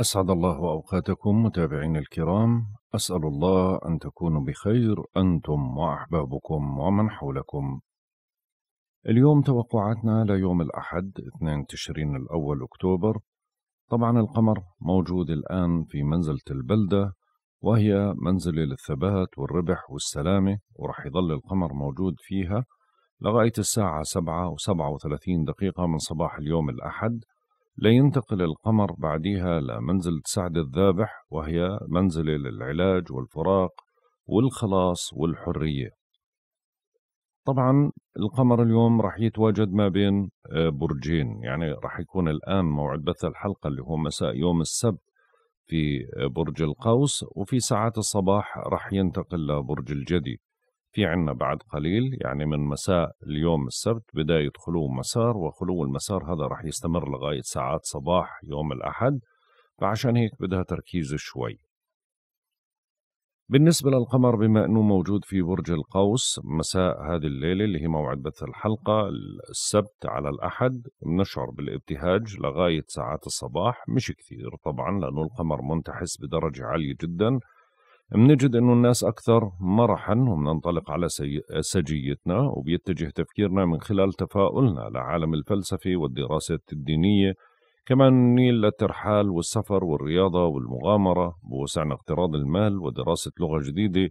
أسعد الله أوقاتكم متابعين الكرام أسأل الله أن تكونوا بخير أنتم وأحبابكم ومن حولكم اليوم توقعاتنا ليوم الأحد 2 تشرين الأول أكتوبر طبعا القمر موجود الآن في منزلة البلدة وهي منزلة للثبات والربح والسلامة ورح يظل القمر موجود فيها لغاية الساعة 7 و37 دقيقة من صباح اليوم الأحد لينتقل القمر بعدها لمنزلة سعد الذابح وهي منزلة للعلاج والفراق والخلاص والحرية طبعا القمر اليوم رح يتواجد ما بين آه، برجين يعني رح يكون الآن موعد بث الحلقة اللي هو مساء يوم السبت في آه، برج القوس وفي ساعات الصباح رح ينتقل لبرج الجدي في عنا بعد قليل يعني من مساء اليوم السبت بداية خلو مسار وخلو المسار هذا راح يستمر لغاية ساعات صباح يوم الأحد فعشان هيك بدها تركيز شوي بالنسبة للقمر بما أنه موجود في برج القوس مساء هذه الليلة اللي هي موعد بث الحلقة السبت على الأحد بنشعر بالابتهاج لغاية ساعات الصباح مش كثير طبعا لأنه القمر منتحس بدرجة عالية جداً بنجد انه الناس اكثر مرحا وبننطلق على سجيتنا وبيتجه تفكيرنا من خلال تفاؤلنا لعالم الفلسفه والدراسات الدينيه كمان نميل للترحال والسفر والرياضه والمغامره بوسعنا اقتراض المال ودراسه لغه جديده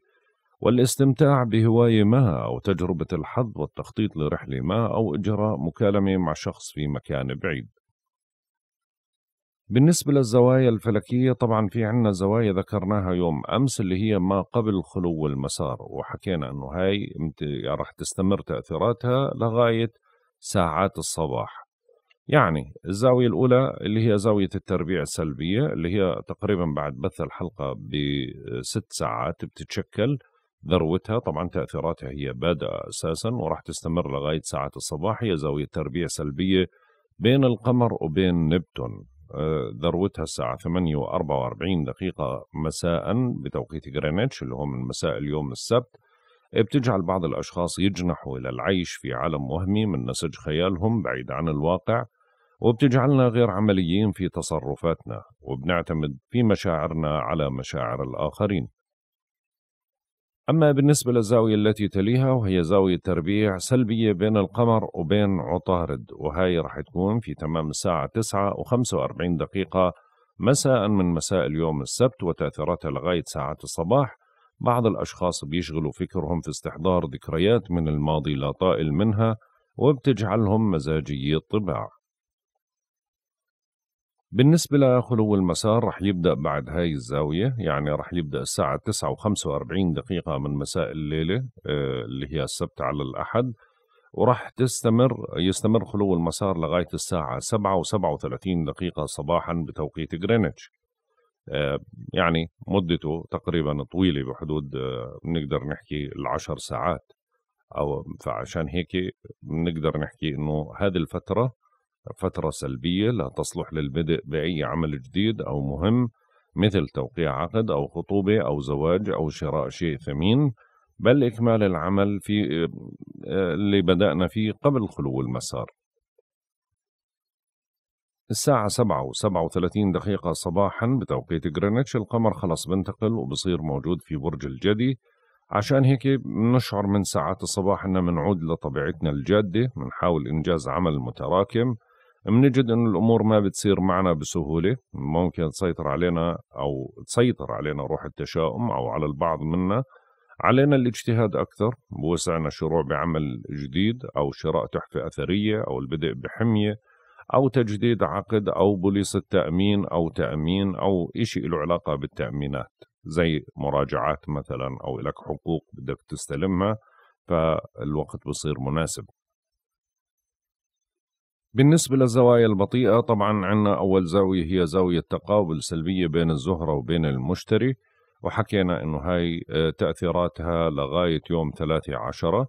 والاستمتاع بهوايه ما او تجربه الحظ والتخطيط لرحله ما او اجراء مكالمه مع شخص في مكان بعيد بالنسبة للزوايا الفلكية طبعا في عنا زوايا ذكرناها يوم أمس اللي هي ما قبل خلو المسار وحكينا أنه هاي راح تستمر تأثيراتها لغاية ساعات الصباح يعني الزاوية الأولى اللي هي زاوية التربيع السلبية اللي هي تقريبا بعد بث الحلقة بست ساعات بتتشكل ذروتها طبعا تأثيراتها هي بادئة أساسا وراح تستمر لغاية ساعات الصباح هي زاوية تربيع سلبية بين القمر وبين نبتون آه، ذروتها الساعة 8 و 44 دقيقة مساء بتوقيت غرينتش اللي هو من مساء اليوم السبت آه، بتجعل بعض الأشخاص يجنحوا إلى العيش في عالم وهمي من نسج خيالهم بعيد عن الواقع وبتجعلنا غير عمليين في تصرفاتنا وبنعتمد في مشاعرنا على مشاعر الآخرين أما بالنسبة للزاوية التي تليها وهي زاوية تربيع سلبية بين القمر وبين عطارد وهي رح تكون في تمام الساعة 9 و45 دقيقة مساء من مساء اليوم السبت وتأثيراتها لغاية ساعات الصباح بعض الأشخاص بيشغلوا فكرهم في استحضار ذكريات من الماضي لا طائل منها وبتجعلهم مزاجي الطباع بالنسبة لخلو المسار رح يبدأ بعد هاي الزاوية يعني رح يبدأ الساعة 9 و45 دقيقة من مساء الليلة آه، اللي هي السبت على الأحد ورح تستمر يستمر خلو المسار لغاية الساعة 7 و37 دقيقة صباحا بتوقيت غرينتش آه، يعني مدته تقريبا طويلة بحدود آه، بنقدر نحكي العشر ساعات أو فعشان هيك بنقدر نحكي إنه هذه الفترة فترة سلبية لا تصلح للبدء بأي عمل جديد أو مهم مثل توقيع عقد أو خطوبة أو زواج أو شراء شيء ثمين بل إكمال العمل في آه، اللي بدأنا فيه قبل خلو المسار الساعة سبعة وسبعة وثلاثين دقيقة صباحا بتوقيت جرينتش القمر خلص بنتقل وبصير موجود في برج الجدي عشان هيك بنشعر من ساعات الصباح أننا بنعود لطبيعتنا الجادة بنحاول إنجاز عمل متراكم بنجد انه الامور ما بتصير معنا بسهوله ممكن تسيطر علينا او تسيطر علينا روح التشاؤم او على البعض منا علينا الاجتهاد اكثر بوسعنا الشروع بعمل جديد او شراء تحفه اثريه او البدء بحميه او تجديد عقد او بوليصه تامين او تامين او شيء له علاقه بالتامينات زي مراجعات مثلا او لك حقوق بدك تستلمها فالوقت بصير مناسب بالنسبة للزوايا البطيئة طبعا عندنا أول زاوية هي زاوية تقابل سلبية بين الزهرة وبين المشتري وحكينا أنه هاي آه، تأثيراتها لغاية يوم ثلاثة عشرة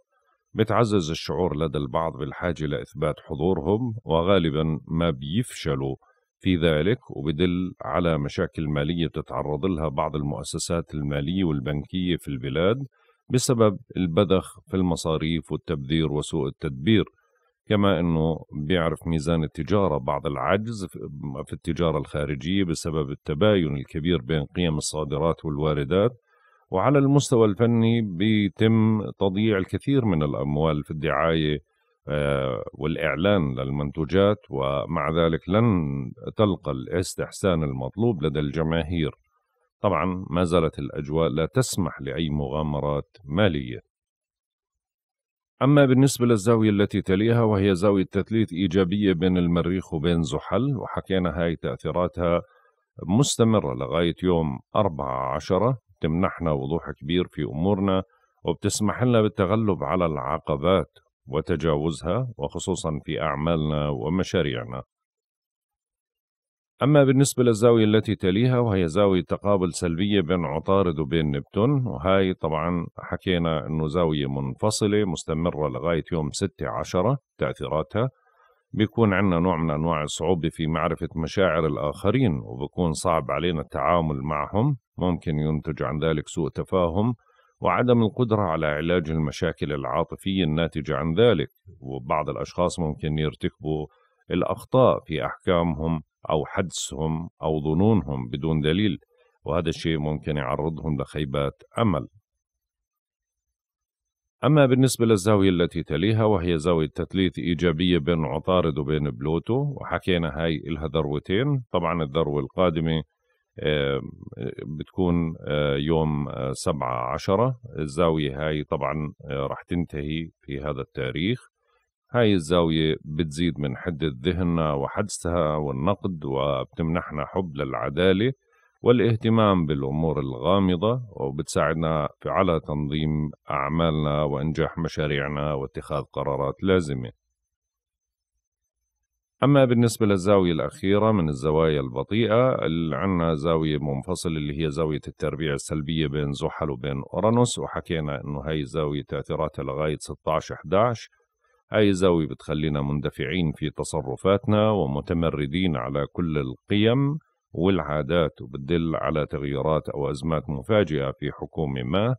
بتعزز الشعور لدى البعض بالحاجة لإثبات حضورهم وغالبا ما بيفشلوا في ذلك وبدل على مشاكل مالية تتعرض لها بعض المؤسسات المالية والبنكية في البلاد بسبب البذخ في المصاريف والتبذير وسوء التدبير كما انه بيعرف ميزان التجاره بعض العجز في التجاره الخارجيه بسبب التباين الكبير بين قيم الصادرات والواردات وعلى المستوى الفني بيتم تضييع الكثير من الاموال في الدعايه آه، والاعلان للمنتوجات ومع ذلك لن تلقى الاستحسان المطلوب لدى الجماهير. طبعا ما زالت الاجواء لا تسمح لاي مغامرات ماليه. أما بالنسبة للزاوية التي تليها وهي زاوية تثليث إيجابية بين المريخ وبين زحل وحكينا هاي تأثيراتها مستمرة لغاية يوم أربعة عشرة تمنحنا وضوح كبير في أمورنا وبتسمح لنا بالتغلب على العقبات وتجاوزها وخصوصا في أعمالنا ومشاريعنا أما بالنسبة للزاوية التي تليها وهي زاوية تقابل سلبية بين عطارد وبين نبتون وهي طبعا حكينا أنه زاوية منفصلة مستمرة لغاية يوم ستة عشرة تأثيراتها بيكون عندنا نوع من أنواع الصعوبة في معرفة مشاعر الآخرين وبكون صعب علينا التعامل معهم ممكن ينتج عن ذلك سوء تفاهم وعدم القدرة على علاج المشاكل العاطفية الناتجة عن ذلك وبعض الأشخاص ممكن يرتكبوا الأخطاء في أحكامهم أو حدسهم أو ظنونهم بدون دليل وهذا الشيء ممكن يعرضهم لخيبات أمل أما بالنسبة للزاوية التي تليها وهي زاوية تثليث إيجابية بين عطارد وبين بلوتو وحكينا هاي إلها ذروتين طبعا الذروة القادمة بتكون آه، يوم آه، سبعة عشرة الزاوية هاي طبعا آه، رح تنتهي في هذا التاريخ هاي الزاوية بتزيد من حدة ذهننا وحدسها والنقد وبتمنحنا حب للعدالة والاهتمام بالأمور الغامضة وبتساعدنا على تنظيم أعمالنا وإنجاح مشاريعنا واتخاذ قرارات لازمة أما بالنسبة للزاوية الأخيرة من الزوايا البطيئة اللي عنا زاوية منفصلة اللي هي زاوية التربيع السلبية بين زحل وبين أورانوس وحكينا إنه هاي الزاوية تأثيراتها لغاية 16 11 زاوية بتخلينا مندفعين في تصرفاتنا ومتمردين على كل القيم والعادات وبتدل على تغيرات أو أزمات مفاجئة في حكومة ما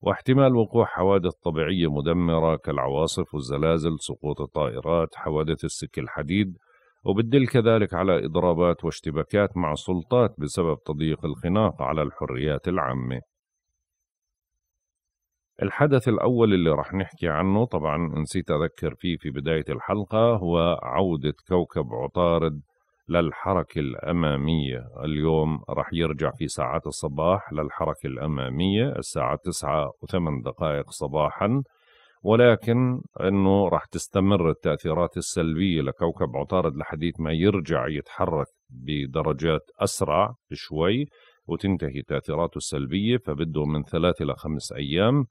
واحتمال وقوع حوادث طبيعية مدمرة كالعواصف والزلازل سقوط الطائرات حوادث السك الحديد وبتدل كذلك على إضرابات واشتباكات مع السلطات بسبب تضييق الخناق على الحريات العامة الحدث الأول اللي راح نحكي عنه طبعا نسيت أذكر فيه في بداية الحلقة هو عودة كوكب عطارد للحركة الأمامية اليوم راح يرجع في ساعات الصباح للحركة الأمامية الساعة 9 و8 دقائق صباحا ولكن أنه راح تستمر التأثيرات السلبية لكوكب عطارد لحديث ما يرجع يتحرك بدرجات أسرع شوي وتنتهي تأثيراته السلبية فبده من ثلاثة إلى خمس أيام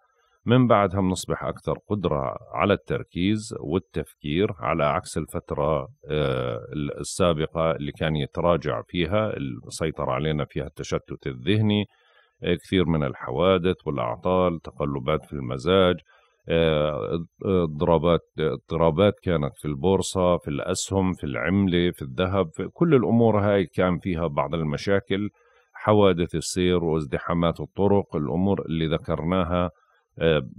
من بعدها بنصبح أكثر قدرة على التركيز والتفكير على عكس الفترة آه، السابقة اللي كان يتراجع فيها سيطر علينا فيها التشتت الذهني آه، كثير من الحوادث والأعطال تقلبات في المزاج آه، اضطرابات اضطرابات كانت في البورصة في الأسهم في العملة في الذهب في كل الأمور هاي كان فيها بعض المشاكل حوادث السير وازدحامات الطرق الأمور اللي ذكرناها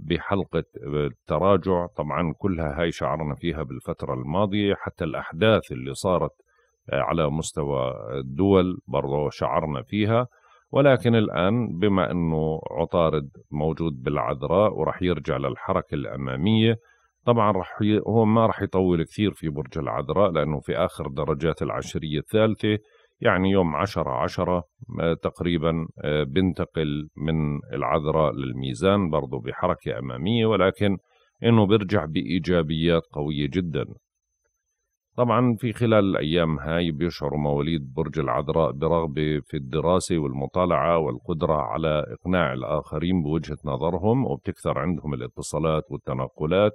بحلقة التراجع طبعا كلها هاي شعرنا فيها بالفترة الماضية حتى الأحداث اللي صارت آه، على مستوى الدول برضو شعرنا فيها ولكن الآن بما أنه عطارد موجود بالعذراء وراح يرجع للحركة الأمامية طبعا رح هو ما راح يطول كثير في برج العذراء لأنه في آخر درجات العشرية الثالثة يعني يوم 10 10 آه، تقريبا آه، بنتقل من العذراء للميزان برضه بحركة أمامية ولكن إنه بيرجع بإيجابيات قوية جدا طبعا في خلال الأيام هاي بيشعر مواليد برج العذراء برغبة في الدراسة والمطالعة والقدرة على إقناع الآخرين بوجهة نظرهم وبتكثر عندهم الاتصالات والتنقلات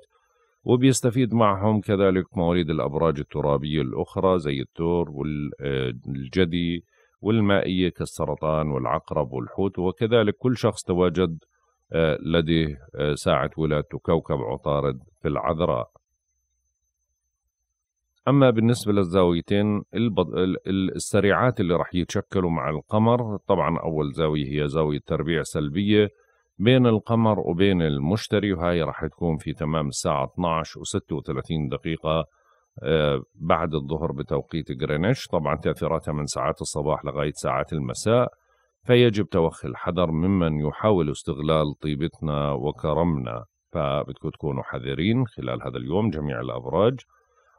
وبيستفيد معهم كذلك مواليد الأبراج الترابية الأخرى زي التور والجدي آه، والمائية كالسرطان والعقرب والحوت وكذلك كل شخص تواجد آه، لديه آه، ساعة ولادته كوكب عطارد في العذراء أما بالنسبة للزاويتين البض... السريعات اللي رح يتشكلوا مع القمر طبعا أول زاوية هي زاوية تربيع سلبية بين القمر وبين المشتري وهي راح تكون في تمام الساعة 12 و36 دقيقة آه، بعد الظهر بتوقيت غرينتش طبعا تأثيراتها من ساعات الصباح لغاية ساعات المساء فيجب توخي الحذر ممن يحاول استغلال طيبتنا وكرمنا فبدكم تكونوا حذرين خلال هذا اليوم جميع الأبراج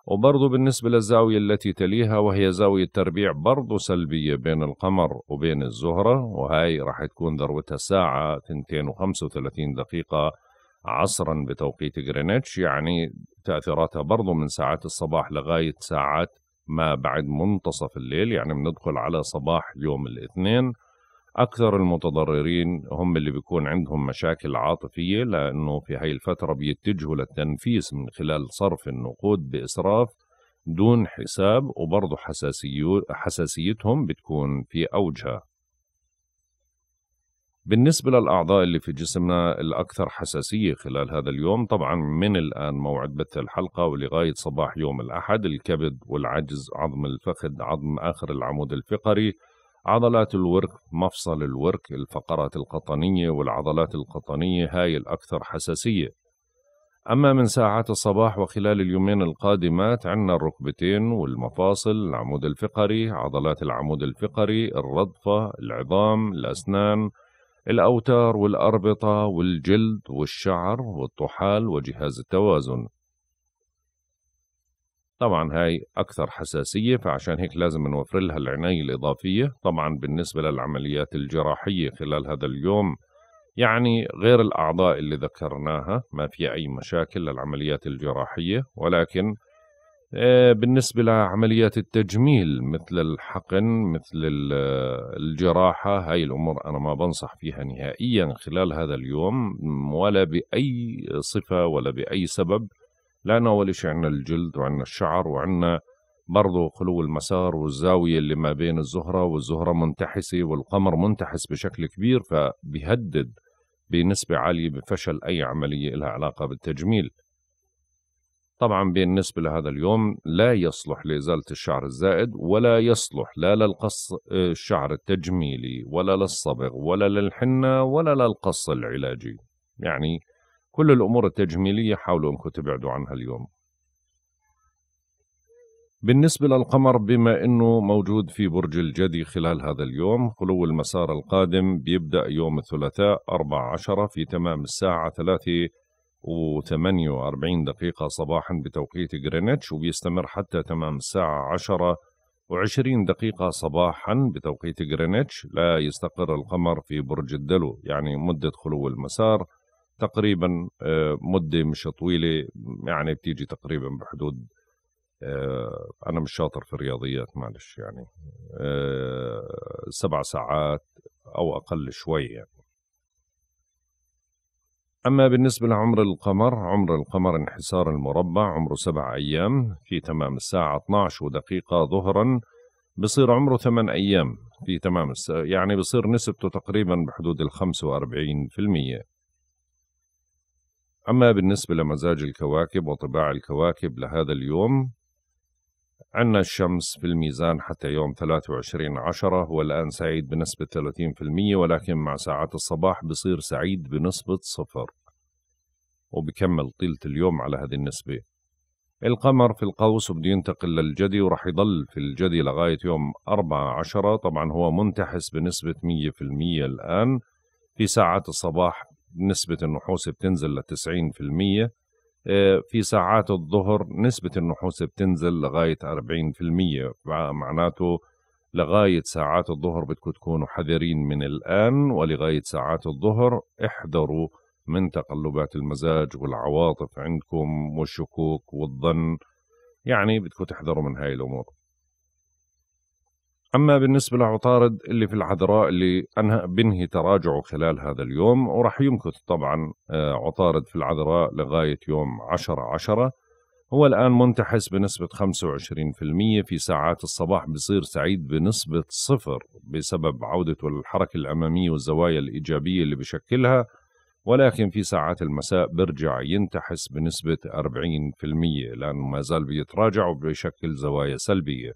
وبرضو بالنسبة للزاوية التي تليها وهي زاوية تربيع برضو سلبية بين القمر وبين الزهرة وهي راح تكون ذروتها الساعة 235 دقيقة عصرا بتوقيت غرينتش يعني تأثيراتها برضو من ساعات الصباح لغاية ساعات ما بعد منتصف الليل يعني بندخل على صباح يوم الاثنين اكثر المتضررين هم اللي بيكون عندهم مشاكل عاطفيه لانه في هاي الفتره بيتجهوا للتنفيس من خلال صرف النقود باسراف دون حساب وبرضه حساسيتهم بتكون في اوجها بالنسبة للأعضاء اللي في جسمنا الأكثر حساسية خلال هذا اليوم طبعا من الآن موعد بث الحلقة ولغاية صباح يوم الأحد الكبد والعجز عظم الفخذ عظم آخر العمود الفقري عضلات الورك مفصل الورك الفقرات القطنية والعضلات القطنية هاي الأكثر حساسية أما من ساعات الصباح وخلال اليومين القادمات عنا الركبتين والمفاصل العمود الفقري عضلات العمود الفقري الرضفة العظام الأسنان الأوتار والأربطة والجلد والشعر والطحال وجهاز التوازن طبعا هاي أكثر حساسية فعشان هيك لازم نوفر لها العناية الإضافية طبعا بالنسبة للعمليات الجراحية خلال هذا اليوم يعني غير الأعضاء اللي ذكرناها ما في أي مشاكل للعمليات الجراحية ولكن آه، بالنسبة لعمليات التجميل مثل الحقن مثل آه، الجراحة هاي الأمور أنا ما بنصح فيها نهائيا خلال هذا اليوم ولا بأي صفة ولا بأي سبب لأنه أول شيء عندنا الجلد وعندنا الشعر وعندنا برضو خلو المسار والزاوية اللي ما بين الزهرة والزهرة منتحسة والقمر منتحس بشكل كبير فبيهدد بنسبة عالية بفشل أي عملية لها علاقة بالتجميل طبعا بالنسبة لهذا اليوم لا يصلح لإزالة الشعر الزائد ولا يصلح لا للقص آه، الشعر التجميلي ولا للصبغ ولا للحنة ولا للقص العلاجي يعني كل الأمور التجميلية حاولوا أنكم تبعدوا عنها اليوم بالنسبة للقمر بما أنه موجود في برج الجدي خلال هذا اليوم خلو المسار القادم بيبدأ يوم الثلاثاء 14 في تمام الساعة 3 و48 دقيقة صباحا بتوقيت غرينتش وبيستمر حتى تمام الساعة 10 و20 دقيقة صباحا بتوقيت غرينتش لا يستقر القمر في برج الدلو يعني مدة خلو المسار تقريبا آه، مدة مش طويلة يعني بتيجي تقريبا بحدود آه، أنا مش شاطر في الرياضيات معلش يعني آه، سبع ساعات أو أقل شوي يعني أما بالنسبة لعمر القمر عمر القمر انحسار المربع عمره سبع أيام في تمام الساعة 12 دقيقة ظهرا بصير عمره ثمان أيام في تمام الساعة يعني بصير نسبته تقريبا بحدود الخمسة وأربعين في المية أما بالنسبة لمزاج الكواكب وطباع الكواكب لهذا اليوم عندنا الشمس في الميزان حتى يوم 23 عشرة هو الآن سعيد بنسبة 30% ولكن مع ساعات الصباح بصير سعيد بنسبة صفر وبكمل طيلة اليوم على هذه النسبة القمر في القوس وبده ينتقل للجدي وراح يضل في الجدي لغاية يوم 14 طبعا هو منتحس بنسبة 100% الآن في ساعات الصباح نسبة النحوس بتنزل ل 90% آه، في ساعات الظهر نسبة النحوس بتنزل لغاية 40% معناته لغاية ساعات الظهر بدكم تكونوا حذرين من الآن ولغاية ساعات الظهر احذروا من تقلبات المزاج والعواطف عندكم والشكوك والظن يعني بدكم تحذروا من هاي الأمور أما بالنسبة لعطارد اللي في العذراء اللي أنهى بنهي تراجعه خلال هذا اليوم وراح يمكث طبعا آه، عطارد في العذراء لغاية يوم 10 10 هو الآن منتحس بنسبة 25% في ساعات الصباح بصير سعيد بنسبة صفر بسبب عودته للحركة الأمامية والزوايا الإيجابية اللي بشكلها ولكن في ساعات المساء برجع ينتحس بنسبة 40% لأنه ما زال بيتراجع وبيشكل زوايا سلبية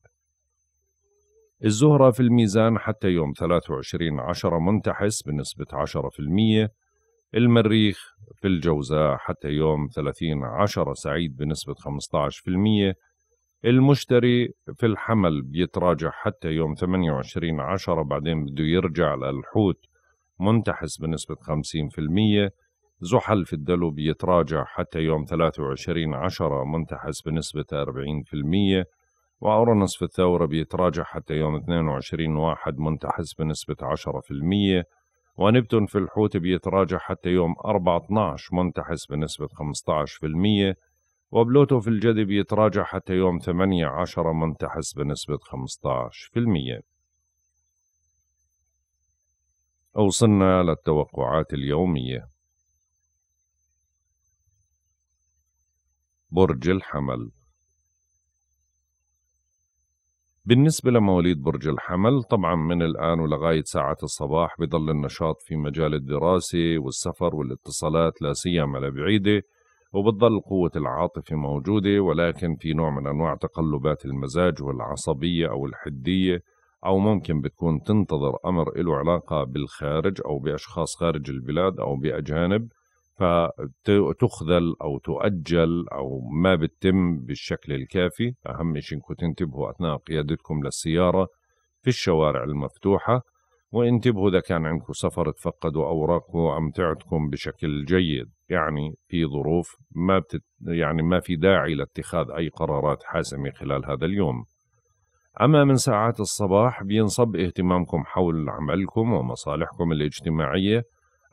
الزهرة في الميزان حتى يوم 23 عشرة منتحس بنسبة 10% المريخ في الجوزاء حتى يوم 30 عشرة سعيد بنسبة 15% المشتري في الحمل بيتراجع حتى يوم 28 عشرة بعدين بده يرجع للحوت منتحس بنسبة 50% زحل في الدلو بيتراجع حتى يوم 23 عشرة منتحس بنسبة 40% وأورنس في الثورة بيتراجع حتى يوم 22 واحد منتحس بنسبة 10% ونبتون في الحوت بيتراجع حتى يوم 4/12 منتحس بنسبة 15% وبلوتو في الجدي بيتراجع حتى يوم 8/10 منتحس بنسبة 15% وصلنا للتوقعات اليومية برج الحمل بالنسبة لمواليد برج الحمل طبعا من الآن ولغاية ساعة الصباح بضل النشاط في مجال الدراسة والسفر والاتصالات لا سيما لبعيدة وبتضل قوة العاطفة موجودة ولكن في نوع من أنواع تقلبات المزاج والعصبية أو الحدية أو ممكن بتكون تنتظر أمر له علاقة بالخارج أو بأشخاص خارج البلاد أو بأجانب فتخذل او تؤجل او ما بتتم بالشكل الكافي اهم شيء انكم تنتبهوا اثناء قيادتكم للسياره في الشوارع المفتوحه وانتبهوا اذا كان عندكم سفر تفقدوا اوراقكم وامتعتكم بشكل جيد يعني في ظروف ما بتت يعني ما في داعي لاتخاذ اي قرارات حاسمه خلال هذا اليوم أما من ساعات الصباح بينصب اهتمامكم حول عملكم ومصالحكم الاجتماعية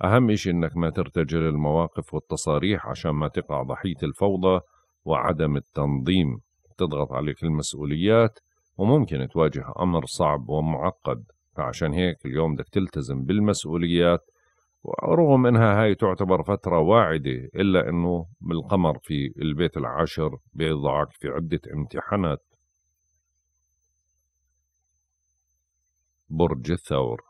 أهم إشي إنك ما ترتجل المواقف والتصاريح عشان ما تقع ضحية الفوضى وعدم التنظيم تضغط عليك المسؤوليات وممكن تواجه أمر صعب ومعقد فعشان هيك اليوم بدك تلتزم بالمسؤوليات ورغم انها هاي تعتبر فترة واعدة الا انه بالقمر في البيت العاشر بيضعك في عدة امتحانات برج الثور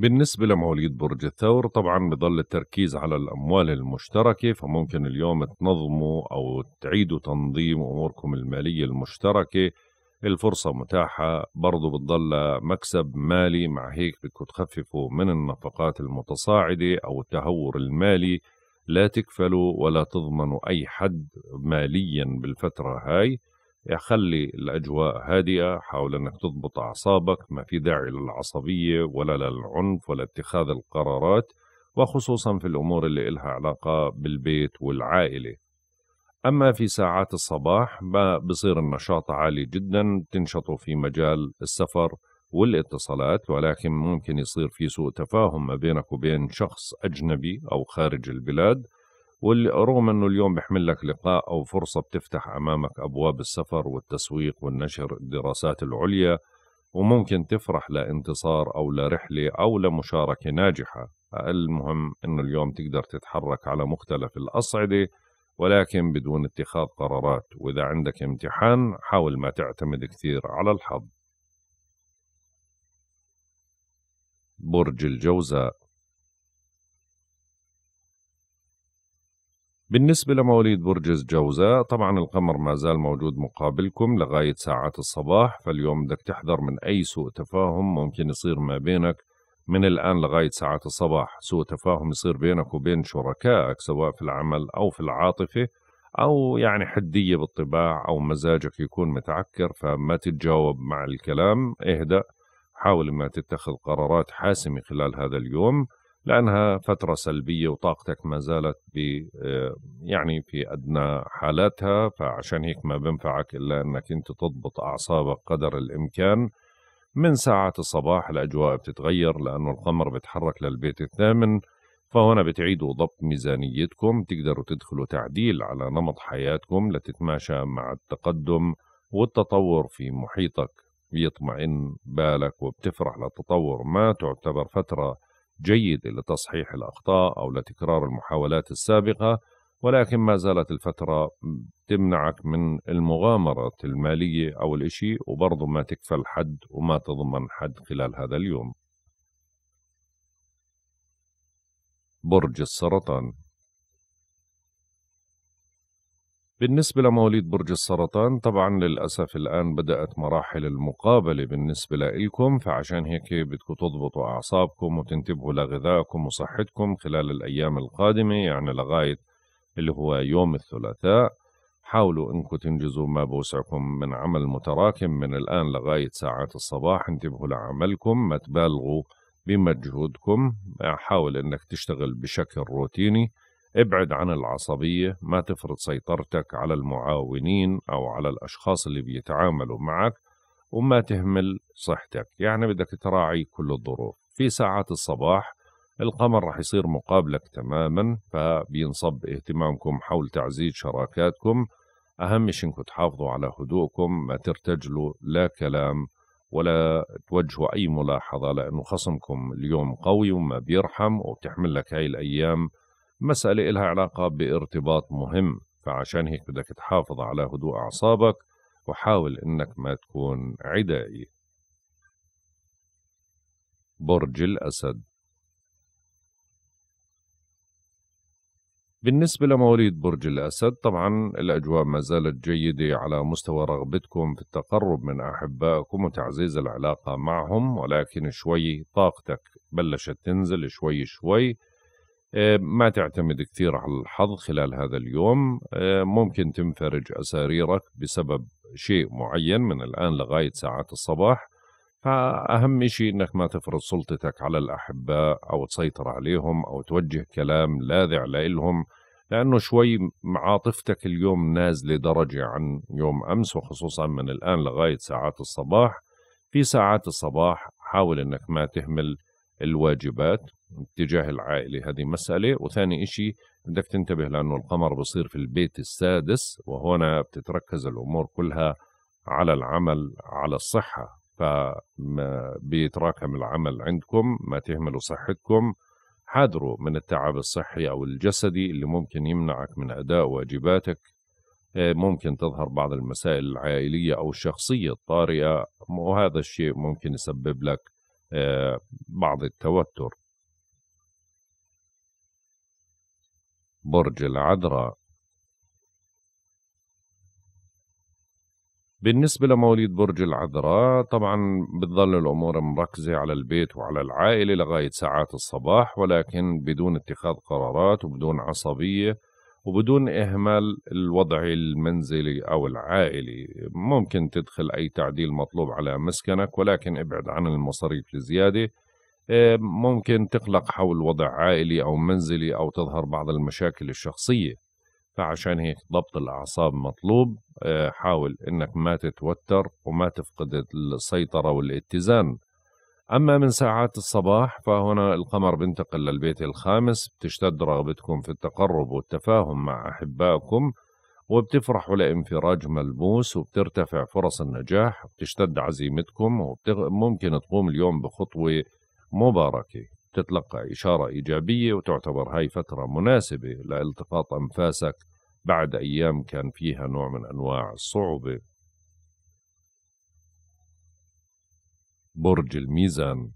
بالنسبة لمواليد برج الثور طبعا بضل التركيز على الأموال المشتركة فممكن اليوم تنظموا أو تعيدوا تنظيم أموركم المالية المشتركة الفرصة متاحة برضو بتضل مكسب مالي مع هيك بدكم تخففوا من النفقات المتصاعدة أو التهور المالي لا تكفلوا ولا تضمنوا أي حد ماليا بالفترة هاي خلي الاجواء هادئه حاول انك تضبط اعصابك ما في داعي للعصبيه ولا للعنف ولا اتخاذ القرارات وخصوصا في الامور اللي إلها علاقه بالبيت والعائله اما في ساعات الصباح ما بصير النشاط عالي جدا تنشطوا في مجال السفر والاتصالات ولكن ممكن يصير في سوء تفاهم ما بينك وبين شخص اجنبي او خارج البلاد ورغم انه اليوم بيحمل لك لقاء او فرصه بتفتح امامك ابواب السفر والتسويق والنشر الدراسات العليا وممكن تفرح لانتصار او لرحله او لمشاركه ناجحه المهم انه اليوم تقدر تتحرك على مختلف الاصعده ولكن بدون اتخاذ قرارات واذا عندك امتحان حاول ما تعتمد كثير على الحظ برج الجوزاء بالنسبة لمواليد برج الجوزاء طبعا القمر ما زال موجود مقابلكم لغاية ساعات الصباح فاليوم بدك تحذر من أي سوء تفاهم ممكن يصير ما بينك من الآن لغاية ساعات الصباح سوء تفاهم يصير بينك وبين شركائك سواء في العمل أو في العاطفة أو يعني حدية بالطباع أو مزاجك يكون متعكر فما تتجاوب مع الكلام اهدأ حاول ما تتخذ قرارات حاسمة خلال هذا اليوم لأنها فترة سلبية وطاقتك ما زالت ب آه، يعني في أدنى حالاتها فعشان هيك ما بنفعك إلا أنك أنت تضبط أعصابك قدر الإمكان من ساعة الصباح الأجواء بتتغير لأنه القمر بتحرك للبيت الثامن فهنا بتعيدوا ضبط ميزانيتكم تقدروا تدخلوا تعديل على نمط حياتكم لتتماشى مع التقدم والتطور في محيطك بيطمئن بالك وبتفرح للتطور ما تعتبر فترة جيدة لتصحيح الأخطاء أو لتكرار المحاولات السابقة ولكن ما زالت الفترة تمنعك من المغامرة المالية أو الإشي وبرضه ما تكفل حد وما تضمن حد خلال هذا اليوم برج السرطان بالنسبة لمواليد برج السرطان طبعا للأسف الآن بدأت مراحل المقابلة بالنسبة لإلكم فعشان هيك بدكم تضبطوا أعصابكم وتنتبهوا لغذائكم وصحتكم خلال الأيام القادمة يعني لغاية اللي هو يوم الثلاثاء حاولوا انكم تنجزوا ما بوسعكم من عمل متراكم من الآن لغاية ساعات الصباح انتبهوا لعملكم ما تبالغوا بمجهودكم حاول انك تشتغل بشكل روتيني ابعد عن العصبية ما تفرض سيطرتك على المعاونين أو على الأشخاص اللي بيتعاملوا معك وما تهمل صحتك يعني بدك تراعي كل الظروف في ساعات الصباح القمر رح يصير مقابلك تماما فبينصب اهتمامكم حول تعزيز شراكاتكم أهم شيء انكم تحافظوا على هدوءكم ما ترتجلوا لا كلام ولا توجهوا أي ملاحظة لأنه خصمكم اليوم قوي وما بيرحم وبتحمل لك هاي الأيام مسألة إلها علاقة بارتباط مهم فعشان هيك بدك تحافظ على هدوء أعصابك وحاول إنك ما تكون عدائي برج الأسد بالنسبة لمواليد برج الأسد طبعا الأجواء ما زالت جيدة على مستوى رغبتكم في التقرب من أحبائكم وتعزيز العلاقة معهم ولكن شوي طاقتك بلشت تنزل شوي شوي آه، ما تعتمد كثير على الحظ خلال هذا اليوم آه، ممكن تنفرج أساريرك بسبب شيء معين من الآن لغاية ساعات الصباح فأهم شيء أنك ما تفرض سلطتك على الأحباء أو تسيطر عليهم أو توجه كلام لاذع لإلهم لأنه شوي عاطفتك اليوم نازلة درجة عن يوم أمس وخصوصا من الآن لغاية ساعات الصباح في ساعات الصباح حاول أنك ما تهمل الواجبات اتجاه العائلة هذه مسألة وثاني إشي بدك تنتبه لأنه القمر بصير في البيت السادس وهنا بتتركز الأمور كلها على العمل على الصحة فبيتراكم العمل عندكم ما تهملوا صحتكم حاذروا من التعب الصحي أو الجسدي اللي ممكن يمنعك من أداء واجباتك آه، ممكن تظهر بعض المسائل العائلية أو الشخصية الطارئة وهذا الشيء ممكن يسبب لك آه، بعض التوتر برج العذراء بالنسبة لمواليد برج العذراء طبعا بتظل الأمور مركزة على البيت وعلى العائلة لغاية ساعات الصباح ولكن بدون اتخاذ قرارات وبدون عصبية وبدون إهمال الوضع المنزلي أو العائلي ممكن تدخل أي تعديل مطلوب على مسكنك ولكن ابعد عن المصاريف الزيادة آه، ممكن تقلق حول وضع عائلي أو منزلي أو تظهر بعض المشاكل الشخصية فعشان هيك ضبط الأعصاب مطلوب آه، حاول أنك ما تتوتر وما تفقد السيطرة والاتزان أما من ساعات الصباح فهنا القمر بنتقل للبيت الخامس بتشتد رغبتكم في التقرب والتفاهم مع أحبائكم وبتفرحوا لانفراج ملموس وبترتفع فرص النجاح وبتشتد عزيمتكم وممكن وبتغ... تقوم اليوم بخطوة مباركة تتلقى إشارة إيجابية وتعتبر هاي فترة مناسبة لالتقاط أنفاسك بعد أيام كان فيها نوع من أنواع الصعوبة برج الميزان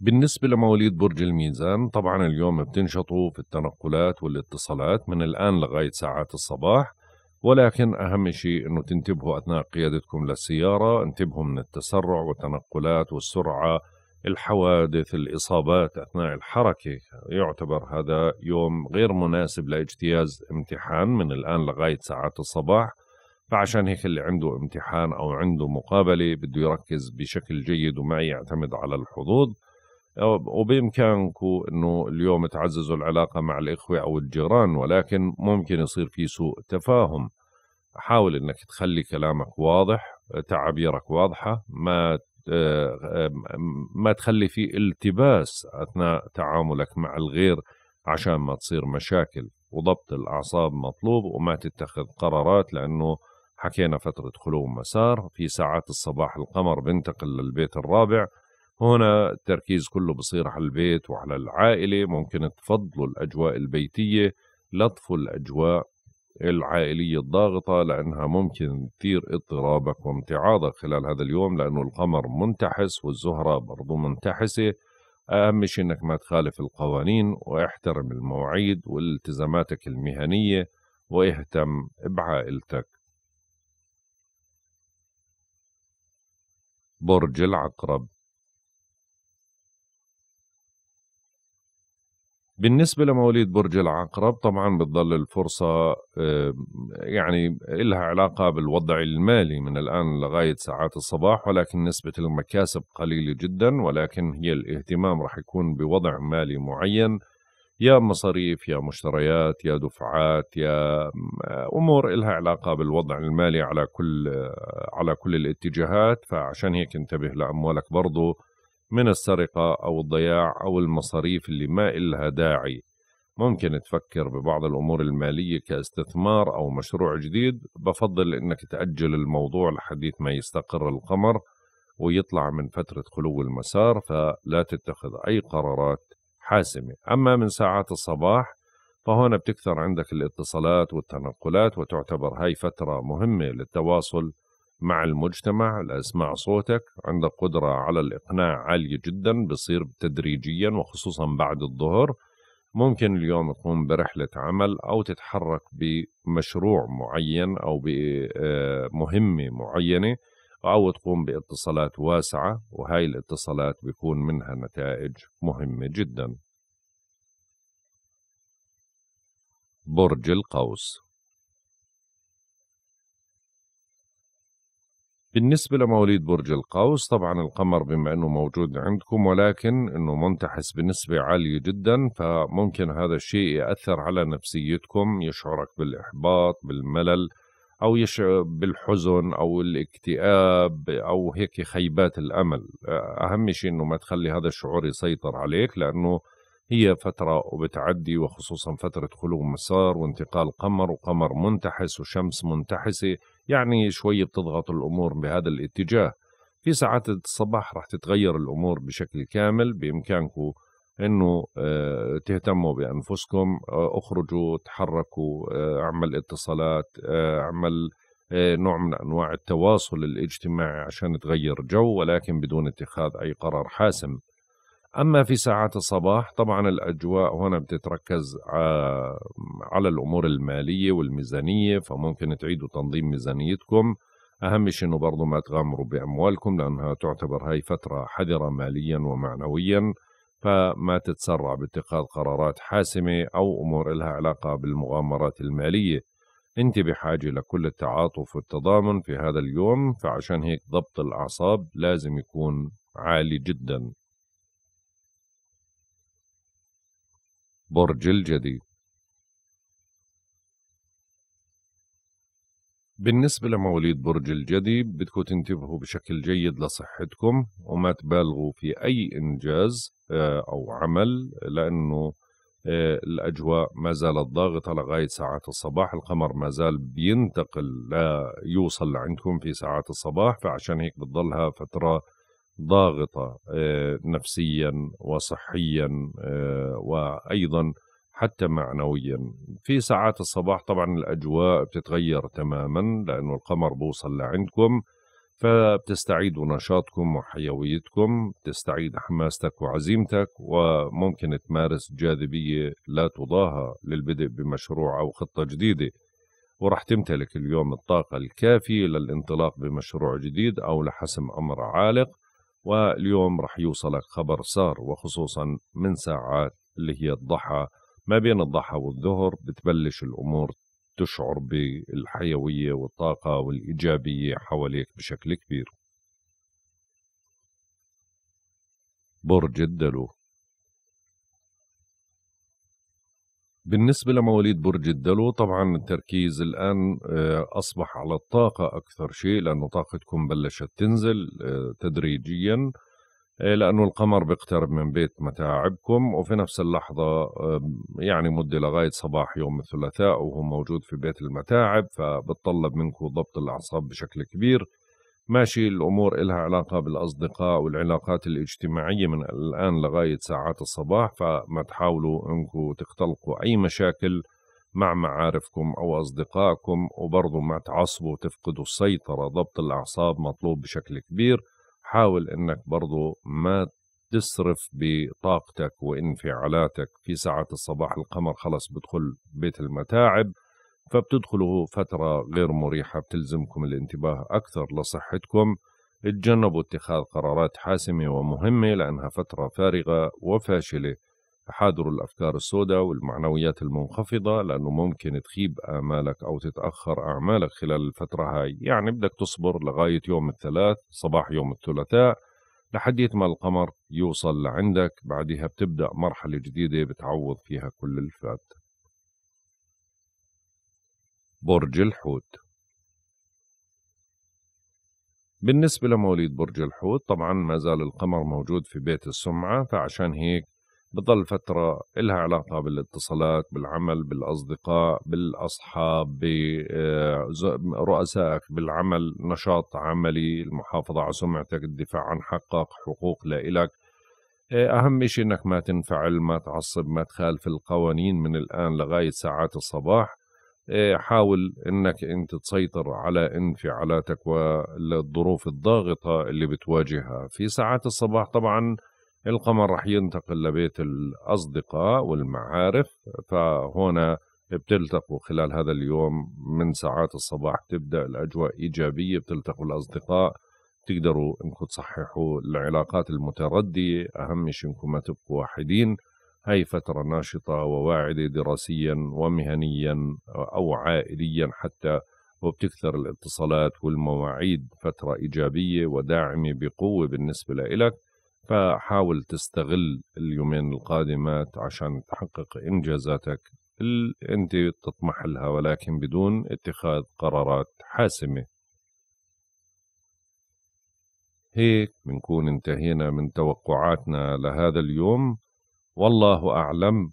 بالنسبة لمواليد برج الميزان طبعا اليوم بتنشطوا في التنقلات والاتصالات من الآن لغاية ساعات الصباح ولكن أهم شيء أنه تنتبهوا أثناء قيادتكم للسيارة انتبهوا من التسرع والتنقلات والسرعة الحوادث الإصابات أثناء الحركة يعتبر هذا يوم غير مناسب لاجتياز امتحان من الآن لغاية ساعات الصباح فعشان هيك اللي عنده امتحان أو عنده مقابلة بده يركز بشكل جيد وما يعتمد على الحظوظ وبإمكانكم أنه اليوم تعززوا العلاقة مع الإخوة أو الجيران ولكن ممكن يصير في سوء تفاهم حاول أنك تخلي كلامك واضح تعابيرك واضحة ما آه، ما تخلي في التباس أثناء تعاملك مع الغير عشان ما تصير مشاكل وضبط الأعصاب مطلوب وما تتخذ قرارات لأنه حكينا فترة خلو مسار في ساعات الصباح القمر بنتقل للبيت الرابع هنا التركيز كله بصير على البيت وعلى العائلة ممكن تفضلوا الأجواء البيتية لطفوا الأجواء العائلية الضاغطة لأنها ممكن تثير اضطرابك وامتعاضك خلال هذا اليوم لأنه القمر منتحس والزهرة برضو منتحسة أهم شيء أنك ما تخالف القوانين واحترم المواعيد والتزاماتك المهنية واهتم بعائلتك برج العقرب بالنسبة لمواليد برج العقرب طبعا بتضل الفرصة يعني إلها علاقة بالوضع المالي من الآن لغاية ساعات الصباح ولكن نسبة المكاسب قليلة جدا ولكن هي الاهتمام رح يكون بوضع مالي معين يا مصاريف يا مشتريات يا دفعات يا امور لها علاقه بالوضع المالي على كل على كل الاتجاهات فعشان هيك انتبه لاموالك برضه من السرقه او الضياع او المصاريف اللي ما إلها داعي ممكن تفكر ببعض الامور الماليه كاستثمار او مشروع جديد بفضل انك تاجل الموضوع لحديث ما يستقر القمر ويطلع من فتره خلو المسار فلا تتخذ اي قرارات حاسمة أما من ساعات الصباح فهون بتكثر عندك الاتصالات والتنقلات وتعتبر هاي فترة مهمة للتواصل مع المجتمع لأسمع صوتك عندك قدرة على الإقناع عالية جدا بصير تدريجيا وخصوصا بعد الظهر ممكن اليوم تقوم برحلة عمل أو تتحرك بمشروع معين أو بمهمة آه، معينة أو تقوم باتصالات واسعة وهاي الاتصالات بيكون منها نتائج مهمة جدا برج القوس بالنسبة لمواليد برج القوس طبعا القمر بما انه موجود عندكم ولكن انه منتحس بنسبة عالية جدا فممكن هذا الشيء يأثر على نفسيتكم يشعرك بالإحباط بالملل او يشعر بالحزن او الاكتئاب او هيك خيبات الامل آه، اهم شيء انه ما تخلي هذا الشعور يسيطر عليك لانه هي فترة وبتعدي وخصوصا فترة خلو مسار وانتقال قمر وقمر منتحس وشمس منتحسة يعني شوي بتضغط الأمور بهذا الاتجاه في ساعات الصباح رح تتغير الأمور بشكل كامل بإمكانكم انه آه، تهتموا بانفسكم آه، اخرجوا تحركوا آه، اعمل اتصالات اعمل نوع من انواع التواصل الاجتماعي عشان تغير جو ولكن بدون اتخاذ اي قرار حاسم اما في ساعات الصباح طبعا الاجواء هنا بتتركز على الامور الماليه والميزانيه فممكن تعيدوا تنظيم ميزانيتكم اهم شيء انه برضه ما تغامروا باموالكم لانها تعتبر هاي فتره حذره ماليا ومعنويا فما تتسرع باتخاذ قرارات حاسمة أو أمور إلها علاقة بالمغامرات المالية أنت بحاجة لكل التعاطف والتضامن في هذا اليوم فعشان هيك ضبط الأعصاب لازم يكون عالي جدا برج الجدي بالنسبة لمواليد برج الجدي بدكم تنتبهوا بشكل جيد لصحتكم وما تبالغوا في أي إنجاز آه، أو عمل لأنه آه، الأجواء ما زالت ضاغطة لغاية ساعات الصباح القمر ما زال بينتقل لا يوصل لعندكم في ساعات الصباح فعشان هيك بتضلها فترة ضاغطة آه، نفسيا وصحيا وأيضا حتى معنويا في ساعات الصباح طبعا الأجواء بتتغير تماما لأنه القمر بوصل لعندكم فبتستعيدوا نشاطكم وحيويتكم بتستعيد حماستك وعزيمتك وممكن تمارس جاذبية لا تضاهى للبدء بمشروع أو خطة جديدة ورح تمتلك اليوم الطاقة الكافية للانطلاق بمشروع جديد أو لحسم أمر عالق واليوم رح يوصلك خبر سار وخصوصا من ساعات اللي هي الضحى ما بين الضحى والظهر بتبلش الأمور تشعر بالحيوية والطاقة والإيجابية حواليك بشكل كبير برج الدلو بالنسبة لمواليد برج الدلو طبعا التركيز الآن آه، أصبح على الطاقة أكثر شيء لأنه طاقتكم بلشت تنزل آه، تدريجيا آه، لأنه القمر بيقترب من بيت متاعبكم وفي نفس اللحظة يعني مدة لغاية صباح يوم الثلاثاء وهو موجود في بيت المتاعب فبتطلب منكم ضبط الأعصاب بشكل كبير ماشي الأمور إلها علاقة بالأصدقاء والعلاقات الاجتماعية من الآن لغاية ساعات الصباح فما تحاولوا أنكم تختلقوا أي مشاكل مع معارفكم أو أصدقائكم وبرضه ما تعصبوا وتفقدوا السيطرة ضبط الأعصاب مطلوب بشكل كبير حاول انك برضو ما تصرف بطاقتك وانفعالاتك في ساعات الصباح القمر خلص بدخل بيت المتاعب فبتدخلوا فترة غير مريحة بتلزمكم الانتباه أكثر لصحتكم اتجنبوا اتخاذ قرارات حاسمة ومهمة لأنها فترة فارغة وفاشلة حاذروا الأفكار السوداء والمعنويات المنخفضة لأنه ممكن تخيب آمالك أو تتأخر أعمالك خلال الفترة هاي يعني بدك تصبر لغاية يوم الثلاث صباح يوم الثلاثاء لحد ما القمر يوصل لعندك بعدها بتبدأ مرحلة جديدة بتعوض فيها كل الفات برج الحوت بالنسبة لمواليد برج الحوت طبعا ما زال القمر موجود في بيت السمعة فعشان هيك بتضل فترة إلها علاقة بالاتصالات بالعمل بالأصدقاء بالأصحاب برؤسائك آه، بالعمل نشاط عملي المحافظة على سمعتك الدفاع عن حقك حقوق لإلك آه، أهم شيء إنك ما تنفعل ما تعصب ما تخالف القوانين من الآن لغاية ساعات الصباح آه، حاول إنك أنت تسيطر على انفعالاتك والظروف الضاغطة اللي بتواجهها في ساعات الصباح طبعاً القمر راح ينتقل لبيت الأصدقاء والمعارف فهنا بتلتقوا خلال هذا اليوم من ساعات الصباح تبدأ الأجواء إيجابية بتلتقوا الأصدقاء تقدروا انكم تصححوا العلاقات المتردية أهم شيء انكم ما تبقوا وحيدين هاي فترة ناشطة وواعدة دراسيا ومهنيا أو عائليا حتى وبتكثر الاتصالات والمواعيد فترة إيجابية وداعمة بقوة بالنسبة لإلك فحاول تستغل اليومين القادمات عشان تحقق انجازاتك اللي انت تطمح لها ولكن بدون اتخاذ قرارات حاسمه هيك بنكون انتهينا من توقعاتنا لهذا اليوم والله اعلم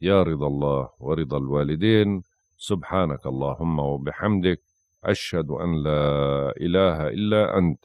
يا رضا الله ورضا الوالدين سبحانك اللهم وبحمدك اشهد ان لا اله الا انت